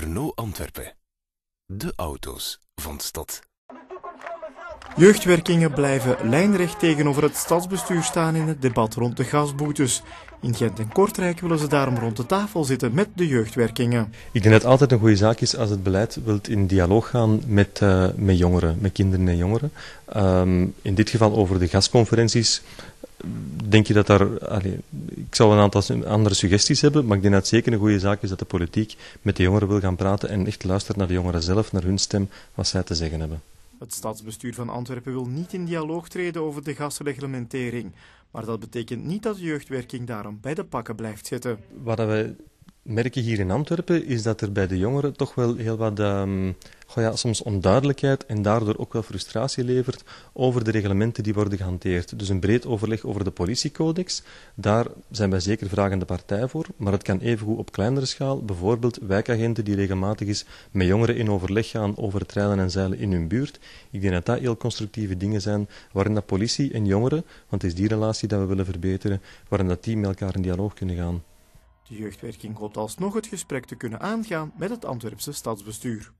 Renault Antwerpen. De auto's van stad. Jeugdwerkingen blijven lijnrecht tegenover het stadsbestuur staan in het debat rond de gasboetes. In Gent en Kortrijk willen ze daarom rond de tafel zitten met de jeugdwerkingen. Ik denk dat het altijd een goede zaak is als het beleid wilt in dialoog gaan met, eh, met jongeren, met kinderen en jongeren. Ehm, in dit geval over de gasconferenties denk je dat daar. ik zou een aantal andere suggesties hebben, maar ik denk dat het zeker een goede zaak is dat de politiek met de jongeren wil gaan praten en echt luistert naar de jongeren zelf, naar hun stem, wat zij te zeggen hebben. Het stadsbestuur van Antwerpen wil niet in dialoog treden over de gasreglementering. Maar dat betekent niet dat de jeugdwerking daarom bij de pakken blijft zitten. Wat we merken hier in Antwerpen is dat er bij de jongeren toch wel heel wat ehm, ja, soms onduidelijkheid en daardoor ook wel frustratie levert over de reglementen die worden gehanteerd. Dus een breed overleg over de politiecodex, daar zijn wij zeker vragende partij voor, maar het kan evengoed op kleinere schaal, bijvoorbeeld wijkagenten die regelmatig eens met jongeren in overleg gaan over het en zeilen in hun buurt. Ik denk dat dat heel constructieve dingen zijn waarin dat politie en jongeren, want het is die relatie dat we willen verbeteren, waarin dat die met elkaar in dialoog kunnen gaan. De jeugdwerking hoopt alsnog het gesprek te kunnen aangaan met het Antwerpse stadsbestuur.